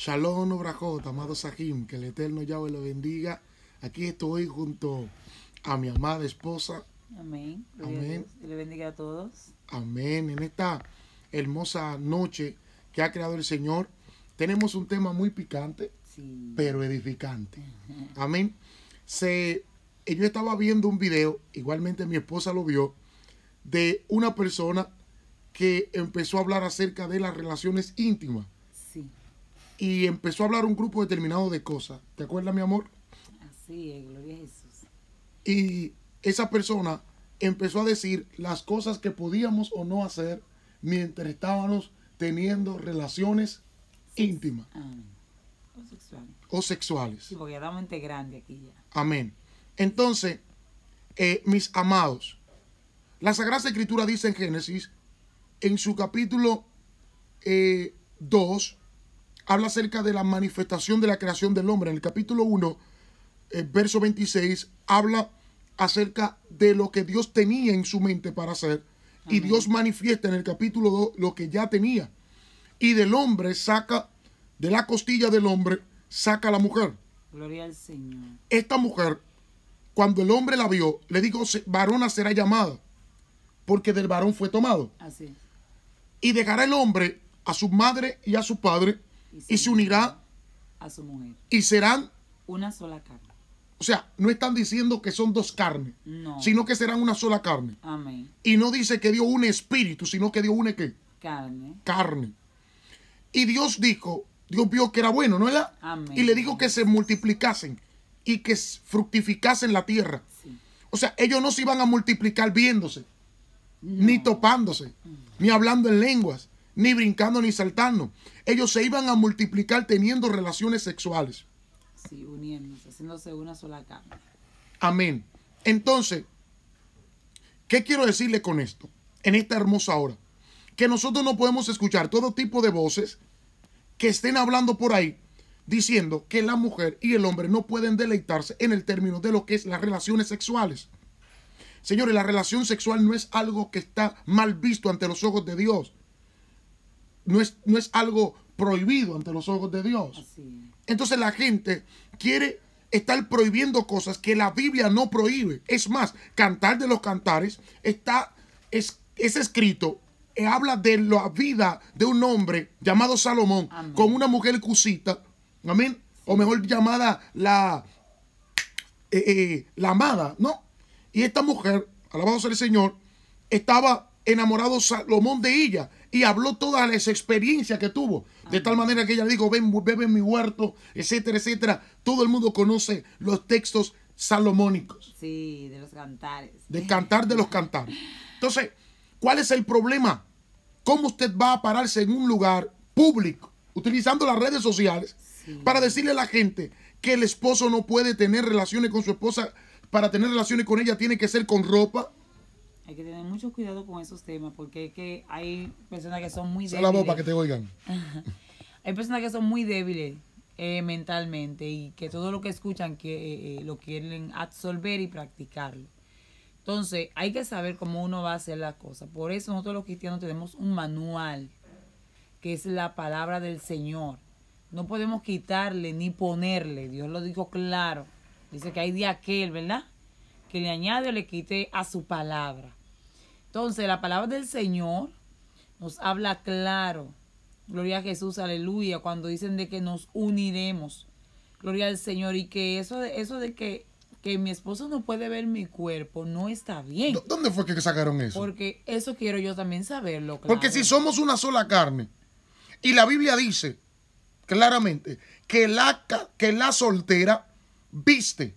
Shalom Obrajot, amado Sahim, que el Eterno Yahweh lo bendiga. Aquí estoy junto a mi amada esposa. Amén. le bendiga a todos. Amén. En esta hermosa noche que ha creado el Señor, tenemos un tema muy picante, pero edificante. Amén. Se, eh, yo estaba viendo un video, igualmente mi esposa lo vio, de una persona que empezó a hablar acerca de las relaciones íntimas y empezó a hablar un grupo determinado de cosas. ¿Te acuerdas, mi amor? Así es, gloria a Jesús. Y esa persona empezó a decir las cosas que podíamos o no hacer mientras estábamos teniendo relaciones íntimas. O sexuales. O sexuales. porque grande aquí ya. Amén. Entonces, eh, mis amados, la Sagrada Escritura dice en Génesis, en su capítulo 2, eh, habla acerca de la manifestación de la creación del hombre. En el capítulo 1, eh, verso 26, habla acerca de lo que Dios tenía en su mente para hacer. Y Dios manifiesta en el capítulo 2 lo que ya tenía. Y del hombre saca, de la costilla del hombre, saca la mujer. Gloria al Señor. Esta mujer, cuando el hombre la vio, le dijo, varona será llamada, porque del varón fue tomado. Y dejará el hombre a su madre y a su padre, y se unirá a su mujer. Y serán una sola carne. O sea, no están diciendo que son dos carnes, sino que serán una sola carne. Amén. Y no dice que dio un espíritu, sino que Dios une qué? Carne. Carne. Y Dios dijo, Dios vio que era bueno, ¿no era? Amén. Y le dijo que se multiplicasen y que fructificasen la tierra. O sea, ellos no se iban a multiplicar viéndose, ni topándose, mm. ni hablando en lenguas, ni brincando ni saltando. Ellos se iban a multiplicar teniendo relaciones sexuales. Sí, uniéndose, haciéndose una sola Amén. Entonces, ¿qué quiero decirle con esto? En esta hermosa hora. Que nosotros no podemos escuchar todo tipo de voces que estén hablando por ahí diciendo que la mujer y el hombre no pueden deleitarse en el término de lo que es las relaciones sexuales. Señores, la relación sexual no es algo que está mal visto ante los ojos de Dios no es, algo prohibido ante los ojos de Dios. Entonces la gente quiere estar prohibiendo cosas que la Biblia no prohíbe. Es más, cantar de los cantares está, es, es escrito, eh, habla de la vida de un hombre llamado Salomón con una mujer cusita, amén, o mejor llamada la, eh, eh, la amada, ¿no? Y esta mujer, alabado sea el Señor, estaba enamorado Salomón de ella y habló toda las experiencia que tuvo. De tal manera que ella dijo, ven, bebe en mi huerto, etcétera, etcétera. Todo el mundo conoce los textos salomónicos. Sí, de los cantares. De cantar de los cantares. Entonces, ¿cuál es el problema? ¿Cómo usted va a pararse en un lugar público, utilizando las redes sociales, para decirle a la gente que el esposo no puede tener relaciones con su esposa? Para tener relaciones con ella tiene que ser con ropa, hay que tener mucho cuidado con esos temas porque es que hay personas que son muy débiles. la para que te oigan. hay personas que son muy débiles eh, mentalmente y que todo lo que escuchan que eh, eh, lo quieren absorber y practicarlo. Entonces, hay que saber cómo uno va a hacer la cosa Por eso nosotros los cristianos tenemos un manual que es la palabra del Señor. No podemos quitarle ni ponerle, Dios lo dijo claro. Dice que hay de aquel, ¿verdad? Que le añade o le quite a su palabra. Entonces, la palabra del Señor nos habla claro. Gloria a Jesús, aleluya, cuando dicen de que nos uniremos. Gloria al Señor. Y que eso, eso de que, mi esposo no puede ver mi cuerpo no está bien. ¿Dónde fue que sacaron eso? Porque eso quiero yo también saberlo. Porque si somos una sola carne, y la Biblia dice claramente que la, que la soltera viste,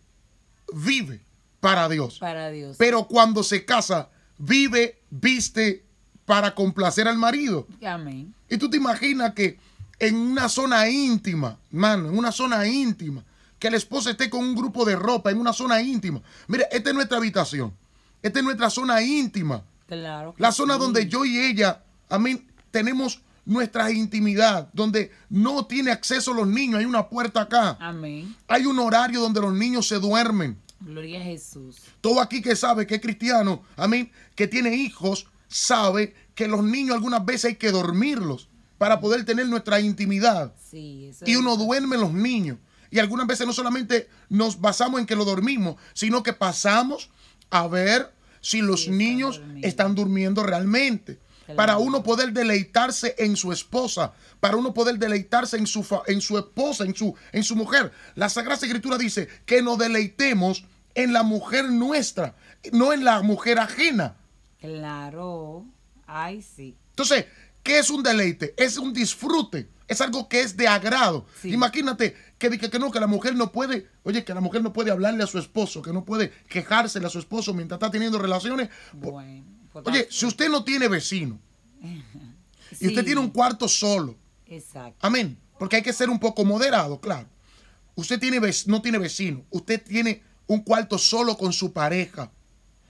vive para Dios. Para Dios. Pero cuando se casa, vive, viste para complacer al marido. Amén. Y tú te imaginas que en una zona íntima, mano, en una zona íntima, que la esposa esté con un grupo de ropa, en una zona íntima. Mira, esta es nuestra habitación, esta es nuestra zona íntima. Claro. La zona donde yo y ella, amén, tenemos nuestra intimidad, donde no tiene acceso los niños, hay una puerta acá. Amén. Hay un horario donde los niños se duermen. Gloria a Jesús. Todo aquí que sabe que es cristiano, a mí, que tiene hijos, sabe que los niños algunas veces hay que dormirlos para poder tener nuestra intimidad. y uno duerme los niños. Y algunas veces no solamente nos basamos en que lo dormimos, sino que pasamos a ver si los niños están durmiendo realmente. Para uno poder deleitarse en su esposa, para uno poder deleitarse en su, en su esposa, en su, en su mujer. La Sagrada Escritura dice que nos deleitemos en la mujer nuestra, no en la mujer ajena. Claro, ay sí. Entonces, ¿qué es un deleite? Es un disfrute, es algo que es de agrado. Imagínate que, que no, que la mujer no puede, oye, que la mujer no puede hablarle a su esposo, que no puede quejársele a su esposo mientras está teniendo relaciones. Bueno Oye, si usted no tiene vecino y usted tiene un cuarto solo, Exacto. amén, porque hay que ser un poco moderado, claro. Usted no tiene vecino, usted tiene un cuarto solo con su pareja.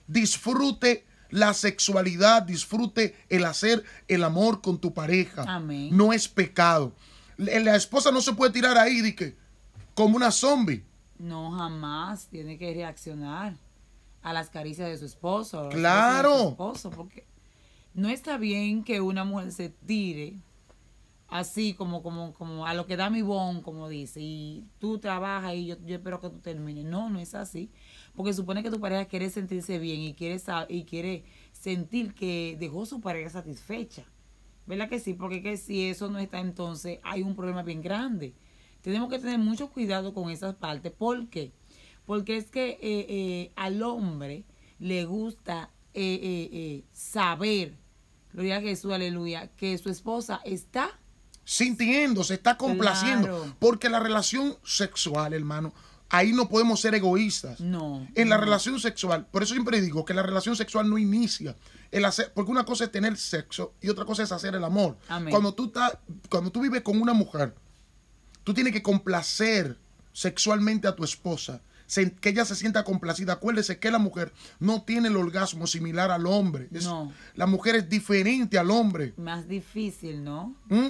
Disfrute la sexualidad, disfrute el hacer el amor con tu pareja. No es pecado. La esposa no se puede tirar ahí como una zombie. No, jamás. Tiene que reaccionar a las caricias de su esposo. Claro. esposo, porque no está bien que una mujer se tire así como, como, como a lo que da mi bon, como dice, y tú trabajas y yo, espero que tú termines. No, no es así. Porque supone que tu pareja quiere sentirse bien y quiere, y quiere sentir que dejó su pareja satisfecha. ¿Verdad que sí? Porque si eso no está, entonces hay un problema bien grande. Tenemos que tener mucho cuidado con esas partes porque porque es que eh, eh, al hombre le gusta eh, saber, lo diga Jesús, aleluya, que su esposa está sintiendo, se está complaciendo, porque la relación sexual, hermano, ahí no podemos ser egoístas. No. En la relación sexual, por eso siempre digo que la relación sexual no inicia. El hacer, porque una cosa es tener sexo y otra cosa es hacer el amor. Cuando tú, estás, cuando tú vives con una mujer, tú tienes que complacer sexualmente a tu esposa que ella se sienta complacida. Acuérdese que la mujer no tiene el orgasmo similar al hombre. no. La mujer es diferente al hombre. Más difícil, ¿no? ¿Mm?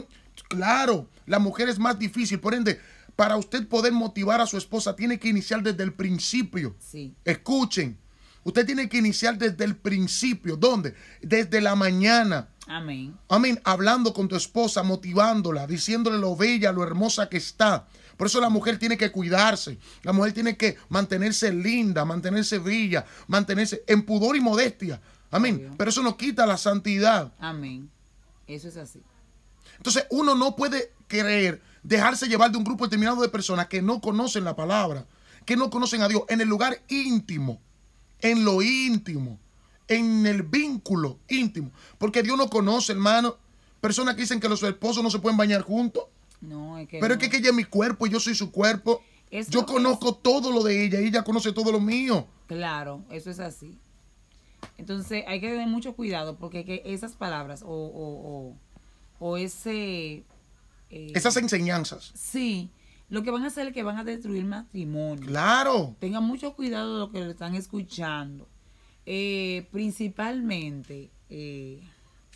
Claro, la mujer es más difícil. Por ende, para usted poder motivar a su esposa, tiene que iniciar desde el principio. Sí. Escuchen. Usted tiene que iniciar desde el principio. ¿Dónde? Desde la mañana. Amén. Amén. Hablando con tu esposa, motivándola, diciéndole lo bella, lo hermosa que está. Por eso la mujer tiene que cuidarse, la mujer tiene que mantenerse linda, mantenerse bella, mantenerse en pudor y modestia. Amén. Pero eso no quita la santidad. Amén. Eso es así. Entonces uno no puede creer, dejarse llevar de un grupo determinado de personas que no conocen la palabra, que no conocen a Dios, en el lugar íntimo, en lo íntimo, en el vínculo íntimo. Porque Dios no conoce, hermano, personas que dicen que los esposos no se pueden bañar juntos. No, es que Pero es que, ella es mi cuerpo, yo soy su cuerpo. yo conozco todo lo de ella y ella conoce todo lo mío. Claro, eso es así. Entonces hay que tener mucho cuidado porque esas palabras o, o, o, ese... Eh, esas enseñanzas. Sí, lo que van a hacer es que van a destruir matrimonio. Claro. Tengan mucho cuidado de lo que le están escuchando. Eh, principalmente eh,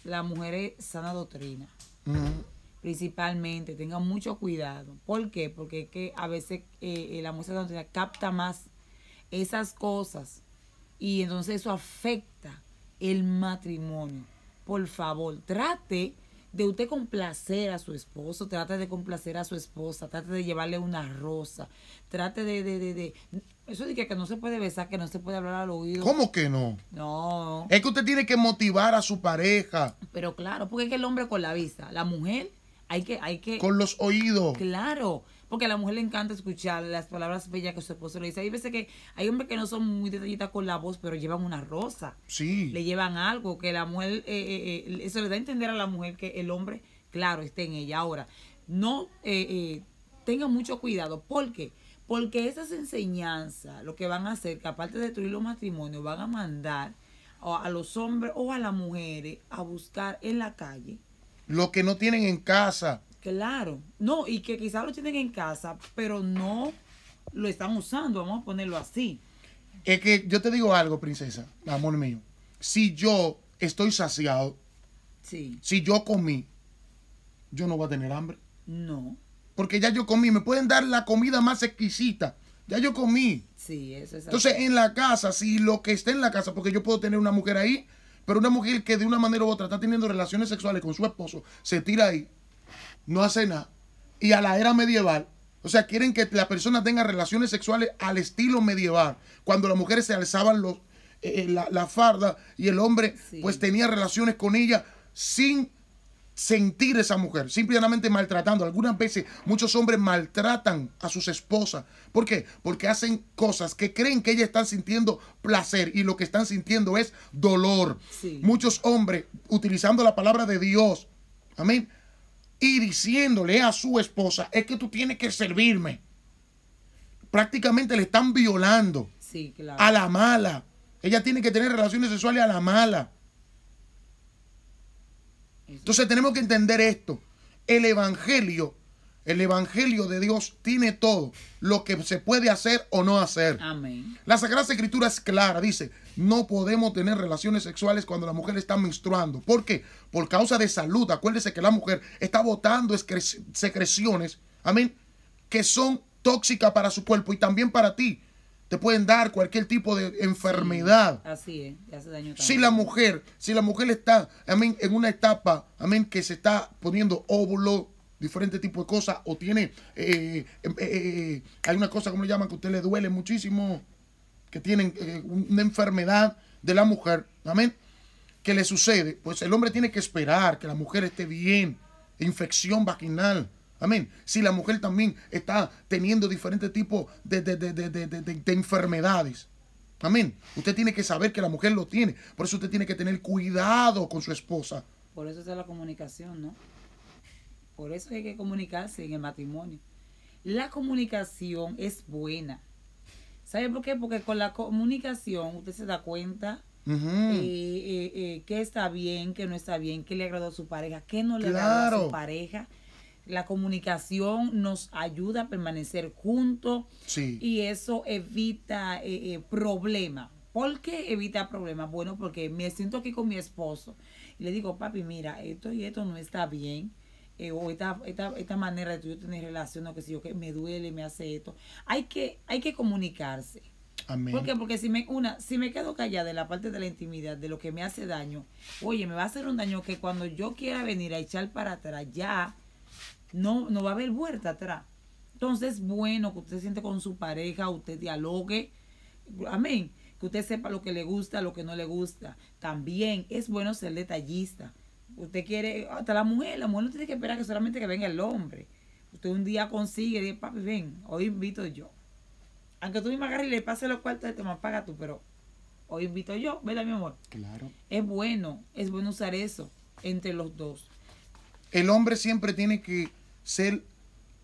la mujer es sana doctrina principalmente, Tenga mucho cuidado. ¿Por qué? Porque es que a veces eh, eh, de la mujer capta más esas cosas y entonces eso afecta el matrimonio. Por favor, trate de usted complacer a su esposo, trate de complacer a su esposa, trate de llevarle una rosa, trate de... de, eso es que, que no se puede besar, que no se puede hablar al oído. ¿Cómo que no? No. Es que usted tiene que motivar a su pareja. Pero claro, porque es que el hombre con la vista, la mujer hay que, hay que. Con los oídos. Claro. Porque a la mujer le encanta escuchar las palabras bellas que su esposo le dice. Hay veces que hay hombres que no son muy detallitas con la voz, pero llevan una rosa. Sí. Le llevan algo que la mujer. Eh, eh, eh eso le da a entender a la mujer que el hombre, claro, esté en ella. Ahora, no eh, eh, tenga mucho cuidado. ¿Por qué? Porque esas enseñanzas, lo que van a hacer, que aparte de destruir los matrimonios, van a mandar a los hombres o a las mujeres a buscar en la calle lo que no tienen en casa. Claro, no, y que quizás lo tienen en casa, pero no lo están usando, vamos a ponerlo así. Es que yo te digo algo, princesa, amor mío. Si yo estoy saciado, si yo comí, yo no voy a tener hambre. No. Porque ya yo comí, me pueden dar la comida más exquisita. Ya yo comí. Sí, eso es. Entonces, en la casa, si lo que está en la casa, porque yo puedo tener una mujer ahí pero una mujer que de una manera u otra está teniendo relaciones sexuales con su esposo, se tira ahí, no hace nada. Y a la era medieval, o sea, quieren que la persona tenga relaciones sexuales al estilo medieval, cuando las mujeres se alzaban los, eh, eh, la, farda y el hombre pues tenía relaciones con ella sin sentir esa mujer, simplemente maltratando. Algunas veces muchos hombres maltratan a sus esposas. ¿Por qué? Porque hacen cosas que creen que ellas están sintiendo placer y lo que están sintiendo es dolor. Muchos hombres, utilizando la palabra de Dios, amén, y diciéndole a su esposa, es que tú tienes que servirme. Prácticamente le están violando a la mala. Ella tiene que tener relaciones sexuales a la mala. Entonces tenemos que entender esto. El Evangelio, el Evangelio de Dios tiene todo lo que se puede hacer o no hacer. Amén. La Sagrada Escritura es clara, dice, no podemos tener relaciones sexuales cuando la mujer está menstruando. ¿Por qué? Por causa de salud. Acuérdese que la mujer está botando secreciones, amén, que son tóxicas para su cuerpo y también para ti pueden dar cualquier tipo de enfermedad. así es, Si la mujer, si la mujer está, en una etapa, amén, que se está poniendo óvulo, diferente tipo de cosas, o tiene, eh, eh, eh, eh hay una cosa, como llaman, que a usted le duele muchísimo, que tienen una enfermedad de la mujer, amén, que le sucede, pues el hombre tiene que esperar que la mujer esté bien, infección vaginal, Amén. Si la mujer también está teniendo diferentes tipos de, enfermedades. Amén. Usted tiene que saber que la mujer lo tiene. Por eso usted tiene que tener cuidado con su esposa. Por eso es la comunicación, ¿no? Por eso hay que comunicarse en el matrimonio. La comunicación es buena. ¿Sabe por qué? Porque con la comunicación usted se da cuenta eh, eh, eh, Que está bien, qué no está bien, qué le agradó a su pareja, qué no le agradó a su pareja. La comunicación nos ayuda a permanecer juntos y eso evita eh, eh, problemas. ¿Por qué evita problemas? Bueno, porque me siento aquí con mi esposo y le digo, papi, mira, esto y esto no está bien. Eh, o esta, esta, esta, manera de yo tener relación, no que si yo que me duele, me hace esto. Hay que, hay que comunicarse. Amén. ¿Por Porque si me, una, si me quedo callada de la parte de la intimidad, de lo que me hace daño, oye, me va a hacer un daño que cuando yo quiera venir a echar para atrás, ya no, no va a haber vuelta atrás. Entonces, es bueno que usted siente con su pareja, usted dialogue. Amén. Que usted sepa lo que le gusta, lo que no le gusta. También es bueno ser detallista. Usted quiere, hasta la mujer, la mujer no tiene que esperar que solamente que venga el hombre. Usted un día consigue, dice, papi, ven, hoy invito yo. Aunque tú misma agarres y le pases los cuartos de este tu paga tú, pero hoy invito yo, ¿verdad, mi amor? Claro. Es bueno, es bueno usar eso entre los dos. El hombre siempre tiene que ser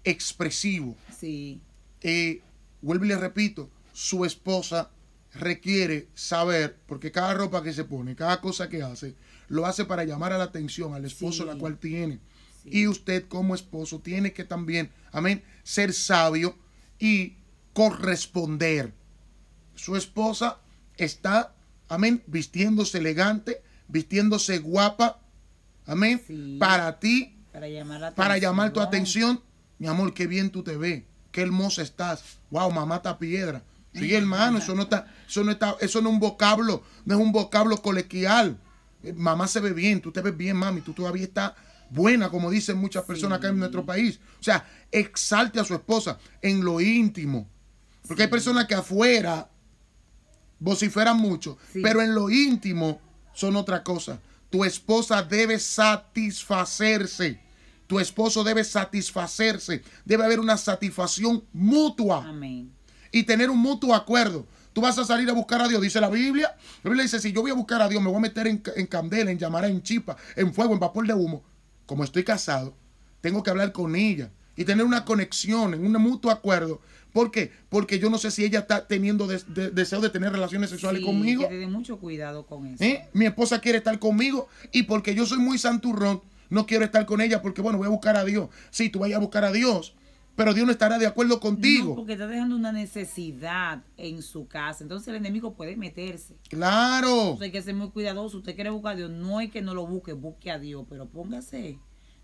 expresivo. Sí. Eh, vuelvo y le repito, su esposa requiere saber, porque cada ropa que se pone, cada cosa que hace, lo hace para llamar a la atención al esposo la cual tiene. Y usted como esposo tiene que también, amén, ser sabio y corresponder. Su esposa está, amén, vistiéndose elegante, vistiéndose guapa, amén, para ti para llamar, tu atención. Mi amor, qué bien tú te ves. Qué hermosa estás. Wow, mamá está piedra. Sí, hermano, eso no está, eso no es un vocablo, no es un vocablo coloquial. Eh, mamá se ve bien, tú te ves bien, mami, tú todavía estás buena, como dicen muchas personas acá en nuestro país. O sea, exalte a su esposa en lo íntimo. Porque hay personas que afuera vociferan mucho, pero en lo íntimo son otra cosa. Tu esposa debe satisfacerse. Tu esposo debe satisfacerse. Debe haber una satisfacción mutua. Amén. Y tener un mutuo acuerdo. Tú vas a salir a buscar a Dios, dice la Biblia. La Biblia dice, si yo voy a buscar a Dios, me voy a meter en, candela, en llamar, en chipa, en fuego, en vapor de humo. Como estoy casado, tengo que hablar con ella y tener una conexión, en un mutuo acuerdo ¿Por qué? Porque yo no sé si ella está teniendo deseo de tener relaciones sexuales conmigo. Que mucho cuidado con eso. ¿Eh? Mi esposa quiere estar conmigo y porque yo soy muy santurrón, no quiero estar con ella porque, bueno, voy a buscar a Dios. Sí, tú vayas a buscar a Dios, pero Dios no estará de acuerdo contigo. No, porque está dejando una necesidad en su casa. Entonces el enemigo puede meterse. Claro. Entonces hay que ser muy cuidadoso. Usted quiere buscar a Dios. No es que no lo busque, busque a Dios, pero póngase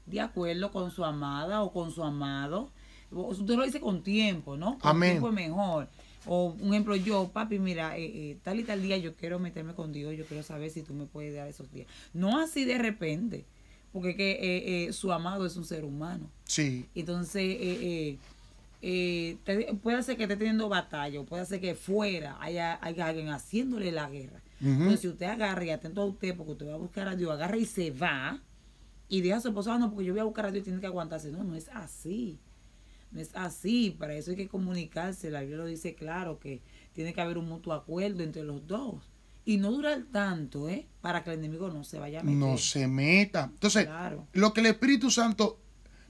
de acuerdo con su amada o con su amado usted lo dice con tiempo, ¿no? tiempo es mejor. O un ejemplo, yo, papi, mira, eh, eh, tal y tal día yo quiero meterme con Dios, yo quiero saber si tú me puedes dar esos días. No así de repente, porque que, eh, su amado es un ser humano. Sí. Entonces, puede ser que esté teniendo batalla, puede ser que fuera haya, alguien haciéndole la guerra. Entonces, si usted agarra y atento a usted, porque usted va a buscar a Dios, agarra y se va, y deja a su esposa, ah, no, porque yo voy a buscar a Dios y tiene que aguantarse. No, no es así. No es así, para eso hay que comunicarse. La Biblia lo dice claro, que tiene que haber un mutuo acuerdo entre los dos. Y no durar tanto, ¿eh? Para que el enemigo no se vaya a meter. No se meta. Entonces, lo que el Espíritu Santo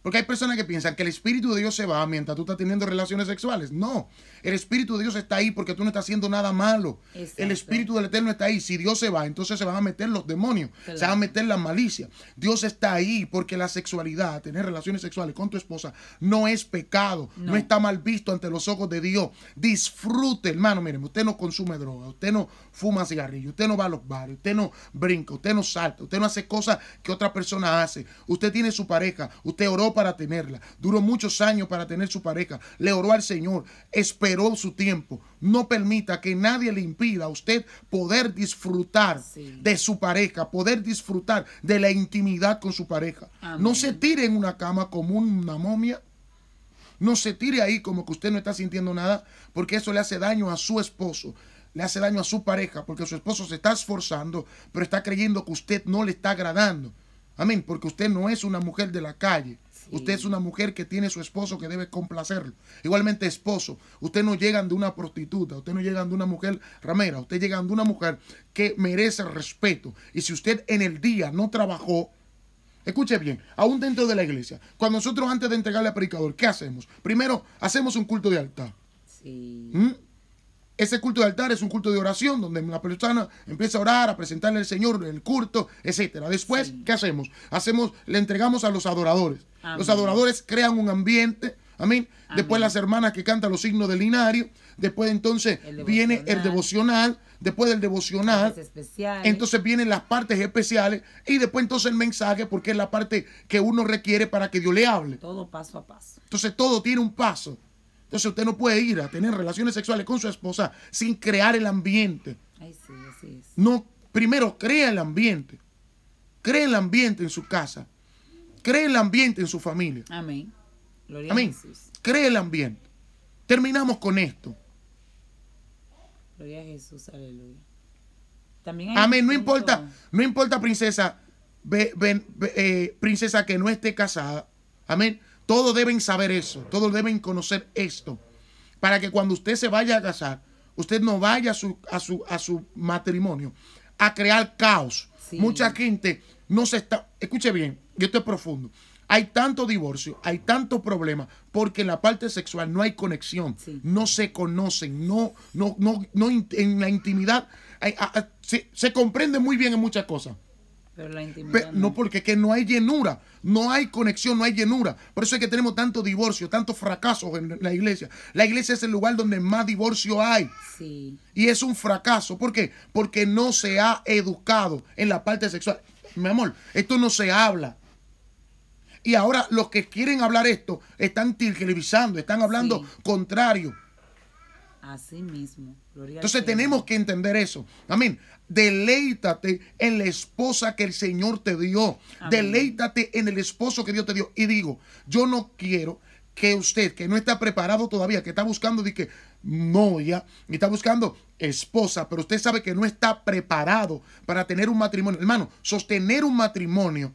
porque hay personas que piensan que el Espíritu de Dios se va mientras tú estás teniendo relaciones sexuales. No, el Espíritu de Dios está ahí porque tú no estás haciendo nada malo. El Espíritu del Eterno está ahí. Si Dios se va, entonces se van a meter los demonios, se van a meter la malicia. Dios está ahí porque la sexualidad, tener relaciones sexuales con tu esposa, no es pecado, no, está mal visto ante los ojos de Dios. Disfrute, hermano, miren, usted no consume droga, usted no fuma cigarrillo, usted no va a los bares, usted no brinca, usted no salta, usted no hace cosas que otra persona hace. Usted tiene su pareja, usted oró para tenerla, duró muchos años para tener su pareja, le oró al Señor, esperó su tiempo. No permita que nadie le impida a usted poder disfrutar de su pareja, poder disfrutar de la intimidad con su pareja. No se tire en una cama como una momia. No se tire ahí como que usted no está sintiendo nada, porque eso le hace daño a su esposo le hace daño a su pareja porque su esposo se está esforzando, pero está creyendo que usted no le está agradando. Amén, porque usted no es una mujer de la calle. Usted es una mujer que tiene su esposo que debe complacerlo. Igualmente, esposo, usted no llega de una prostituta, usted no llega de una mujer ramera, usted llega de una mujer que merece respeto. Y si usted en el día no trabajó, Escuche bien, aún dentro de la iglesia, cuando nosotros antes de entregarle al predicador, ¿qué hacemos? Primero, hacemos un culto de altar. Sí. ¿Mm? Ese culto de altar es un culto de oración donde la persona empieza a orar, a presentarle al Señor el culto, etc. Después, ¿qué hacemos? Hacemos, le entregamos a los adoradores. Los adoradores crean un ambiente. Amén. Después las hermanas que cantan los signos del linario. Después entonces viene el devocional. Después del devocional. Entonces vienen las partes especiales. Y después entonces el mensaje porque es la parte que uno requiere para que Dios le hable. Todo paso a paso. Entonces todo tiene un paso. Entonces usted no puede ir a tener relaciones sexuales con su esposa sin crear el ambiente. No, primero crea el ambiente. Crea el ambiente en su casa. Cree el ambiente en su familia. Amén. Gloria Amén. A Cree el ambiente. Terminamos con esto. Gloria a Jesús, aleluya. También Amén, no importa, no importa, princesa, eh, princesa que no esté casada. Amén. Todos deben saber eso, todos deben conocer esto. Para que cuando usted se vaya a casar, usted no vaya a su, a su, matrimonio a crear caos. Mucha gente no se está, escuche bien, yo estoy profundo. Hay tanto divorcio, hay tanto problema, porque en la parte sexual no hay conexión, no se conocen, no, no, no, no en la intimidad se, comprende muy bien en muchas cosas. Pero la intimidad no. porque que no hay llenura, no hay conexión, no hay llenura. Por eso es que tenemos tanto divorcio, tantos fracasos en la iglesia. La iglesia es el lugar donde más divorcio hay. Sí. Y es un fracaso. ¿Por qué? Porque no se ha educado en la parte sexual. Mi amor, esto no se habla. Y ahora los que quieren hablar esto están televisando, están hablando contrario. Así mismo. Entonces tenemos que entender eso. Amén. Deleítate en la esposa que el Señor te dio. Deleítate en el esposo que Dios te dio. Y digo, yo no quiero que usted que no está preparado todavía, que está buscando de que novia y está buscando esposa, pero usted sabe que no está preparado para tener un matrimonio. Hermano, sostener un matrimonio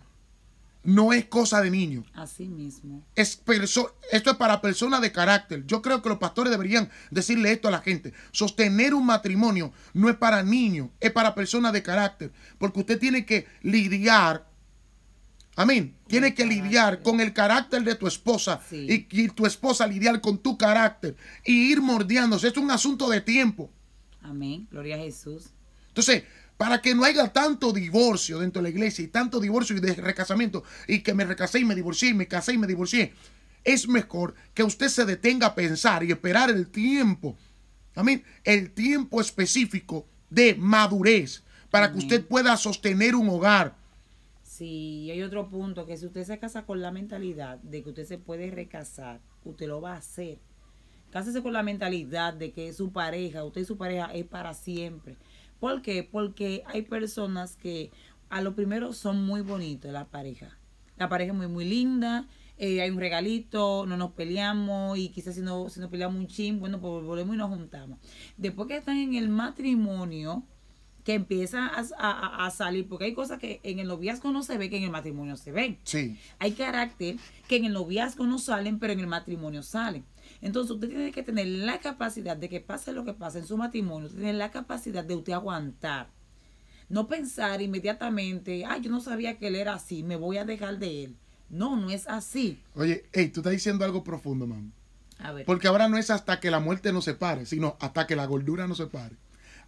no es cosa de niño. Así mismo. Es esto es para personas de carácter. Yo creo que los pastores deberían decirle esto a la gente. Sostener un matrimonio no es para niños, es para personas de carácter. Porque usted tiene que lidiar Amén. Tiene que lidiar con el carácter de tu esposa y, tu esposa lidiar con tu carácter y ir mordiándose. Es un asunto de tiempo. Amén. Gloria a Jesús. Entonces, para que no haya tanto divorcio dentro de la iglesia y tanto divorcio y de recasamiento y que me recasé y me divorcié y me casé y me divorcié, es mejor que usted se detenga a pensar y esperar el tiempo. Amén. El tiempo específico de madurez para que usted pueda sostener un hogar si hay otro punto, que si usted se casa con la mentalidad de que usted se puede recasar, usted lo va a hacer. Cásese con la mentalidad de que su pareja, usted y su pareja es para siempre. ¿Por qué? Porque hay personas que a lo primero son muy bonitos la pareja. La pareja es muy, muy linda, eh, hay un regalito, no nos peleamos y quizás si, no, si nos peleamos un chin, bueno, pues volvemos y nos juntamos. Después que están en el matrimonio, que empieza a, salir, porque hay cosas que en el noviazgo no se ven, que en el matrimonio se ven. Sí. Hay carácter que en el noviazgo no salen, pero en el matrimonio salen. Entonces usted tiene que tener la capacidad de que pase lo que pase en su matrimonio, usted tiene la capacidad de usted aguantar. No pensar inmediatamente, ay, yo no sabía que él era así, me voy a dejar de él. No, no es así. Oye, hey, tú estás diciendo algo profundo, mamá. A ver. Porque ahora no es hasta que la muerte nos separe, sino hasta que la gordura no se pare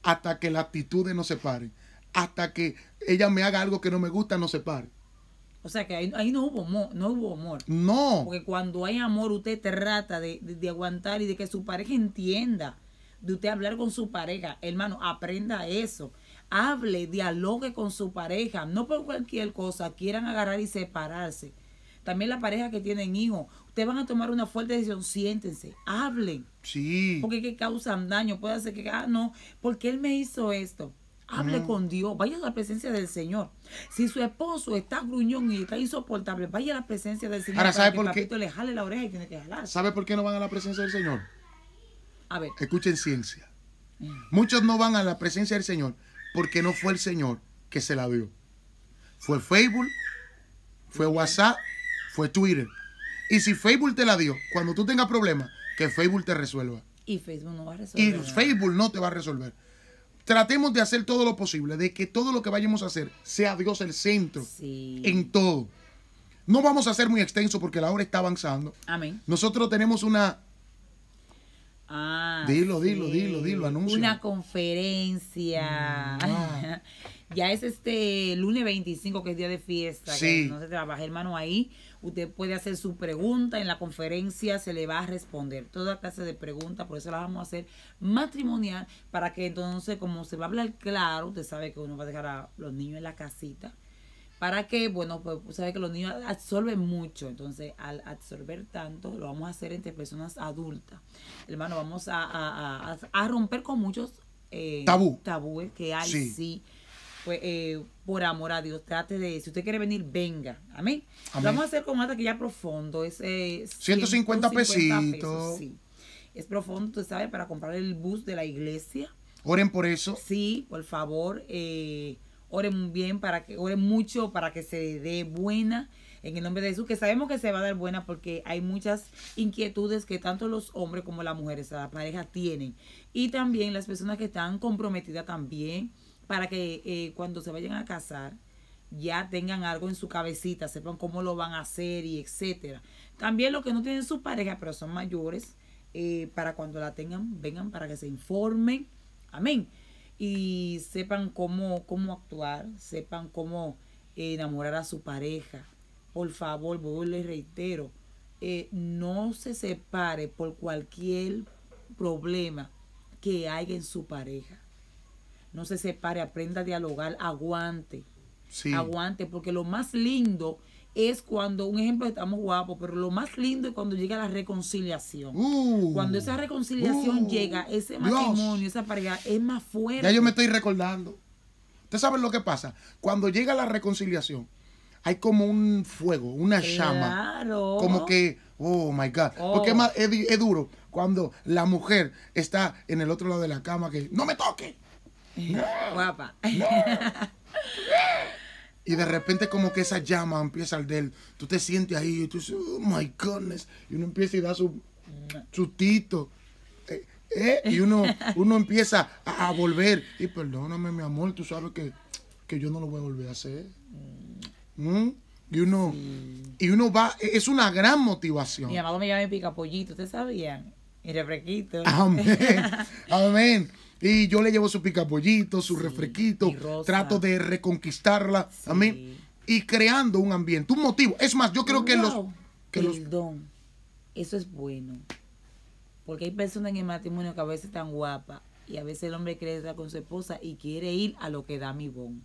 hasta que las actitudes se paren. hasta que ella me haga algo que no me gusta, no se pare. O sea que ahí, no hubo amor, no hubo amor. No. Porque cuando hay amor, usted trata de, de aguantar y de que su pareja entienda, de usted hablar con su pareja. Hermano, aprenda eso hable, dialogue con su pareja. No por cualquier cosa quieran agarrar y separarse. También la pareja que tienen hijos. Ustedes van a tomar una fuerte decisión, siéntense, hablen. Sí. Porque que causan daño, puede hacer que, ah, no, porque él me hizo esto. Hable mm. con Dios, vaya a la presencia del Señor. Si su esposo está gruñón y está insoportable, vaya a la presencia del Señor. Ahora, para ¿sabe por qué? le jale la oreja y tiene que jalar. ¿Sabe por qué no van a la presencia del Señor? A ver. Escuchen ciencia. Mm. Muchos no van a la presencia del Señor porque no fue el Señor que se la dio. Fue Facebook, fue WhatsApp, fue Twitter. Y si Facebook te la dio, cuando tú tengas problemas, que Facebook te resuelva. Y Facebook no va a resolver. Y Facebook no te va a resolver. Tratemos de hacer todo lo posible, de que todo lo que vayamos a hacer sea Dios el centro en todo. No vamos a ser muy extenso porque la hora está avanzando. Amén. Nosotros tenemos una. Ah, dilo, dilo, dilo, dilo, anuncio. Una conferencia. Mm, Ya es este lunes 25, que es día de fiesta, sí. que no se trabaja, hermano, ahí. Usted puede hacer su pregunta, en la conferencia se le va a responder toda clase de preguntas, por eso la vamos a hacer matrimonial, para que entonces, como se va a hablar claro, usted sabe que uno va a dejar a los niños en la casita, para que, bueno, pues sabe que los niños absorben mucho, entonces al absorber tanto, lo vamos a hacer entre personas adultas. Hermano, vamos a, romper con muchos eh, Tabú. tabúes que hay, sí pues, eh, por amor a Dios, trate de, si usted quiere venir, venga. Amén. vamos a hacer con que ya profundo. Es, 150, pesitos. Es profundo, tú sabes, para comprar el bus de la iglesia. Oren por eso. Sí, por favor. Eh, oren bien, para que, oren mucho para que se dé buena en el nombre de Jesús, que sabemos que se va a dar buena porque hay muchas inquietudes que tanto los hombres como las mujeres, las parejas tienen. Y también las personas que están comprometidas también para que eh, cuando se vayan a casar ya tengan algo en su cabecita, sepan cómo lo van a hacer y etcétera. También los que no tienen su pareja, pero son mayores, eh, para cuando la tengan, vengan para que se informen. Amén. Y sepan cómo, cómo actuar, sepan cómo eh, enamorar a su pareja. Por favor, vuelvo y reitero, no se separe por cualquier problema que haya en su pareja no se separe, aprenda a dialogar, aguante. Sí. Aguante, porque lo más lindo es cuando, un ejemplo, estamos guapos, pero lo más lindo es cuando llega la reconciliación. Uh. cuando esa reconciliación uh. llega, ese matrimonio, esa pareja es más fuerte. Ya yo me estoy recordando. Ustedes saben lo que pasa. Cuando llega la reconciliación, hay como un fuego, una claro. llama. Como que, oh my God. Porque oh. es, es, duro cuando la mujer está en el otro lado de la cama que, no me toque. Guapa. Y de repente como que esa llama empieza de él, Tú te sientes ahí y tú dices, oh my goodness. Y uno empieza y da su, su tito. Eh, eh, y uno, uno empieza a, volver. Y perdóname, mi amor, tú sabes que, yo no lo voy a volver a hacer. ¿Mm? Y uno, y uno va, es una gran motivación. Mi amado me llama pica pollito, ¿ustedes sabían? Y refresquito. Amén. Amén. Y yo le llevo su picapollito, su refresquito, trato de reconquistarla y creando un ambiente, un motivo. Es más, yo creo que los... Que Perdón, los... eso es bueno. Porque hay personas en el matrimonio que a veces están guapas y a veces el hombre quiere estar con su esposa y quiere ir a lo que da mi bon.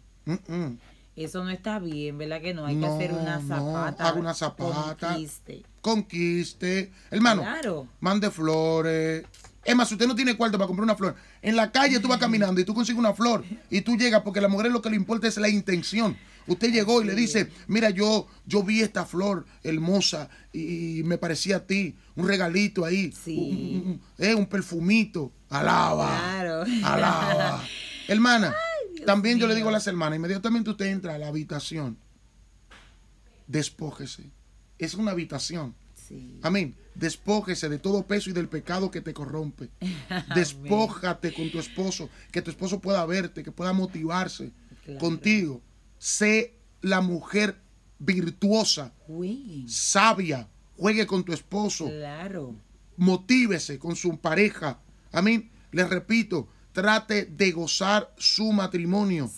Eso no está bien, ¿verdad que no? Hay que hacer una zapata. hago una zapata. Conquiste. Conquiste. Hermano, claro. mande flores. Es más, si usted no tiene cuarto para comprar una flor, en la calle tú vas caminando y tú consigues una flor y tú llegas porque a la mujer lo que le importa es la intención. Usted llegó y le dice, mira, yo, yo vi esta flor hermosa y me parecía a ti, un regalito ahí, sí. un, eh, perfumito, alaba, claro. alaba. Hermana, también yo le digo a las hermanas, inmediatamente usted entra a la habitación, despójese. Es una habitación. Amén. Despójese de todo peso y del pecado que te corrompe. Despójate con tu esposo, que tu esposo pueda verte, que pueda motivarse contigo. Sé la mujer virtuosa, sabia. Juegue con tu esposo. Claro. Motívese con su pareja. Amén. Les repito, trate de gozar su matrimonio,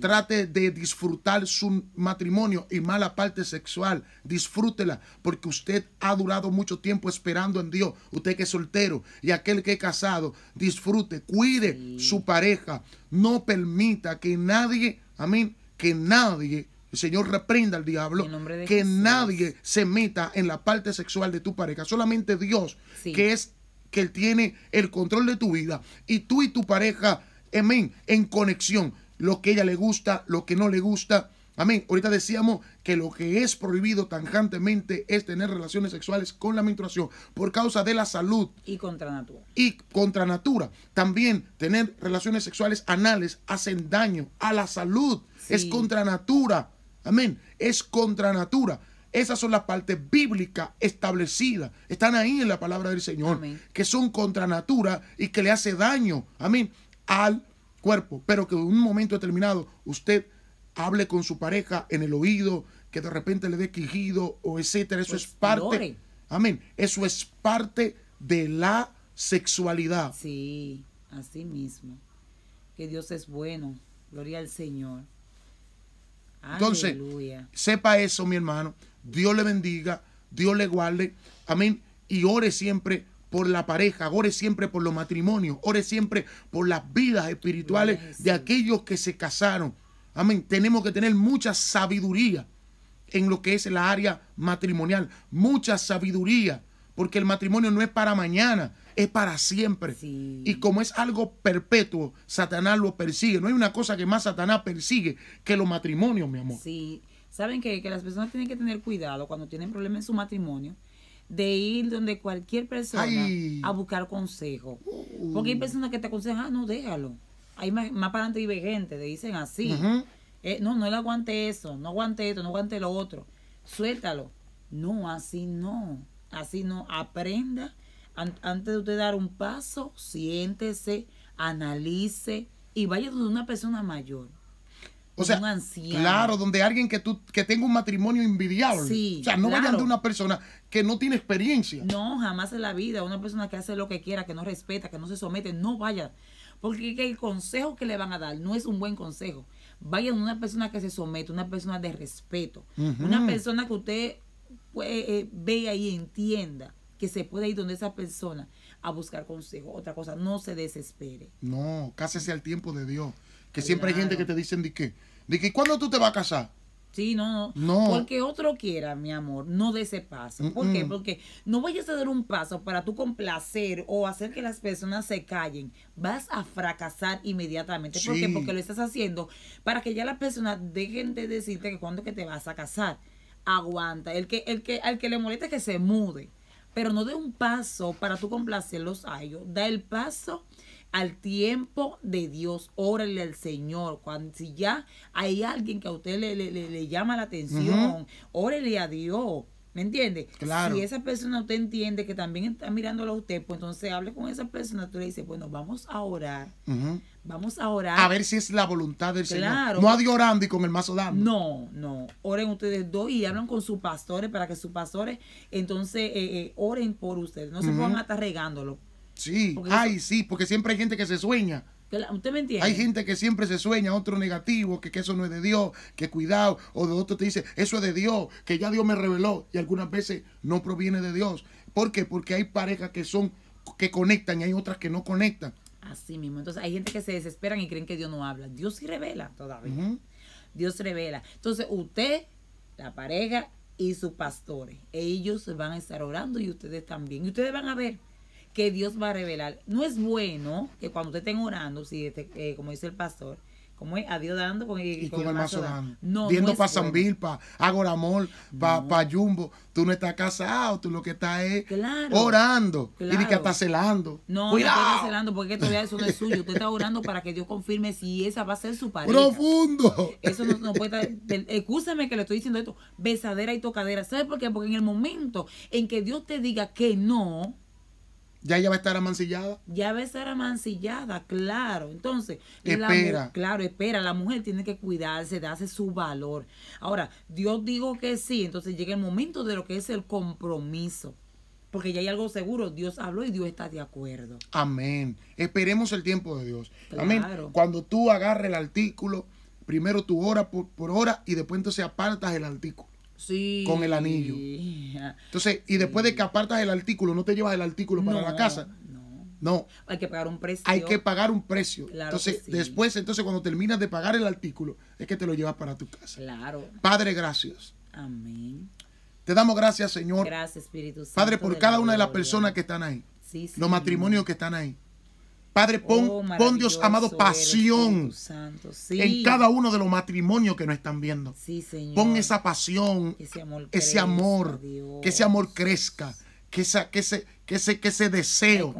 trate de disfrutar su matrimonio y mala la parte sexual, disfrútela, porque usted ha durado mucho tiempo esperando en Dios, usted que es soltero y aquel que es casado, disfrute, cuide su pareja, no permita que nadie, amén, que nadie el Señor reprenda al diablo. Que nadie se meta en la parte sexual de tu pareja. Solamente Dios, que es que Él tiene el control de tu vida y tú y tu pareja, amén, en conexión, lo que ella le gusta, lo que no le gusta. Amén. Ahorita decíamos que lo que es prohibido tanjantemente es tener relaciones sexuales con la menstruación por causa de la salud. Y contra natura. Y contra natura. También tener relaciones sexuales anales hacen daño a la salud. Es contra natura. Amén. Es contra natura. Esas son las partes bíblicas establecidas, están ahí en la palabra del Señor, que son contra natura y que le hace daño, amén, al cuerpo, pero que en un momento determinado usted hable con su pareja en el oído, que de repente le dé quejido o etcétera, eso pues es parte. Amén, eso es parte de la sexualidad. Sí, así mismo. Que Dios es bueno. Gloria al Señor. Entonces, sepa eso, mi hermano. Dios le bendiga, Dios le guarde. Amén. Y ore siempre por la pareja, ore siempre por los matrimonios, ore siempre por las vidas espirituales de aquellos que se casaron. Amén. Tenemos que tener mucha sabiduría en lo que es la área matrimonial, mucha sabiduría, porque el matrimonio no es para mañana, es para siempre. Y como es algo perpetuo, Satanás lo persigue. No hay una cosa que más Satanás persigue que los matrimonios, mi amor. Sí, Saben qué? que las personas tienen que tener cuidado cuando tienen problemas en su matrimonio de ir donde cualquier persona a buscar consejo. Uh. Porque hay personas que te aconsejan, ah, no, déjalo. Hay más, más para adelante gente, te dicen así. Eh, no, no le aguante eso, no aguante esto, no aguante lo otro. Suéltalo. No, así no. Así no. Aprenda. antes de usted dar un paso, siéntese, analice y vaya donde una persona mayor o sea, claro, donde alguien que tú que tenga un matrimonio invidiable. o sea, no vayan de una persona que no tiene experiencia. No, jamás en la vida. Una persona que hace lo que quiera, que no respeta, que no se somete, no vayan. Porque el consejo que le van a dar no es un buen consejo. Vayan de una persona que se somete, una persona de respeto, una persona que usted pues, eh, eh, vea y entienda que se puede ir donde esa persona a buscar consejo. Otra cosa, no se desespere. No, cásese al tiempo de Dios. Que siempre hay gente que te dicen de qué Dije, ¿y cuándo tú te vas a casar? Sí, no, no, Porque otro quiera, mi amor, no de ese paso. ¿Por qué? Porque no vayas a dar un paso para tu complacer o hacer que las personas se callen. Vas a fracasar inmediatamente. ¿Por qué? Porque lo estás haciendo para que ya las personas dejen de decirte que cuándo que te vas a casar. Aguanta. El que, el que, al que le moleste que se mude. Pero no dé un paso para tú complacerlos a ellos. Da el paso al tiempo de Dios, órale al Señor. Cuando, si ya hay alguien que a usted le, llama la atención, uh a Dios. ¿Me entiende? Claro. Si esa persona usted entiende que también está mirándolo a usted, pues entonces hable con esa persona, tú le dices, bueno, vamos a orar. Vamos a orar. A ver si es la voluntad del claro. Señor. No a Dios orando y con el mazo dando. No, no. Oren ustedes dos y hablan con sus pastores para que sus pastores entonces eh, eh, oren por ustedes. No se pongan hasta regándolo Sí, porque ay, sí, porque siempre hay gente que se sueña. ¿Usted me entiende? Hay gente que siempre se sueña, otro negativo, que, que, eso no es de Dios, que cuidado, o de otro te dice, eso es de Dios, que ya Dios me reveló, y algunas veces no proviene de Dios. ¿Por qué? Porque hay parejas que son, que conectan y hay otras que no conectan. Así mismo, entonces hay gente que se desesperan y creen que Dios no habla. Dios sí revela todavía. Dios revela. Entonces usted, la pareja y sus pastores, ellos van a estar orando y ustedes también. Y ustedes van a ver que Dios va a revelar. No es bueno que cuando usted estén orando, si este, eh, como dice el pastor, como es, a Dios dando con, y con, el mazo dando. No, Viendo para Zambil, para Agoramol, para Jumbo. Tú no estás casado, tú lo que estás es orando. Y que estás celando. No, no estás celando porque todavía eso no es suyo. Tú estás orando para que Dios confirme si esa va a ser su pareja. ¡Profundo! Eso no, puede estar. Excúsame que le estoy diciendo esto. Besadera y tocadera. ¿Sabes por qué? Porque en el momento en que Dios te diga que no, ya ella va a estar amancillada. Ya va a estar amancillada, claro. Entonces, espera. La, claro, espera. La mujer tiene que cuidarse, darse su valor. Ahora, Dios dijo que sí, entonces llega el momento de lo que es el compromiso. Porque ya hay algo seguro, Dios habló y Dios está de acuerdo. Amén. Esperemos el tiempo de Dios. Amén. Cuando tú agarres el artículo, primero tú oras por, por hora y después entonces apartas el artículo con el anillo. Entonces, y después de que apartas el artículo, no te llevas el artículo para la casa. No. Hay que pagar un precio. Hay que pagar un precio. entonces, después, entonces cuando terminas de pagar el artículo, es que te lo llevas para tu casa. Padre, gracias. Amén. Te damos gracias, Señor. Gracias, Espíritu Santo. Padre, por cada una de las personas que están ahí. los matrimonios que están ahí. Padre, oh, pon, Dios amado pasión en cada uno de los matrimonios que nos están viendo. Pon esa pasión, ese amor que ese amor crezca que, ese, que, ese, que ese deseo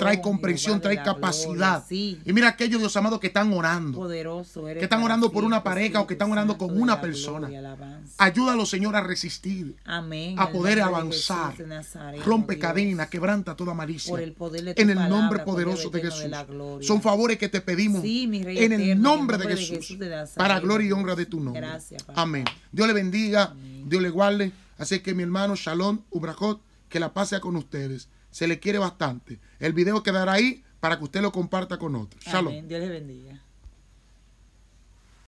trae comprensión, trae, capacidad. Y mira aquellos, Dios amado, que están orando. que están orando por una pareja o que están orando con una persona. Ayúdalo, Señor, a resistir. A poder avanzar. Rompe oh cadena, quebranta toda malicia. en el nombre poderoso de Jesús. Son favores que te pedimos. en, el nombre de, Jesús. para gloria y honra de tu nombre. Amén. Dios le bendiga. Dios le guarde. Así que mi hermano, Shalom, Ubrajot que la pase con ustedes. Se le quiere bastante. El video quedará ahí para que usted lo comparta con otros. Shalom. Dios les bendiga.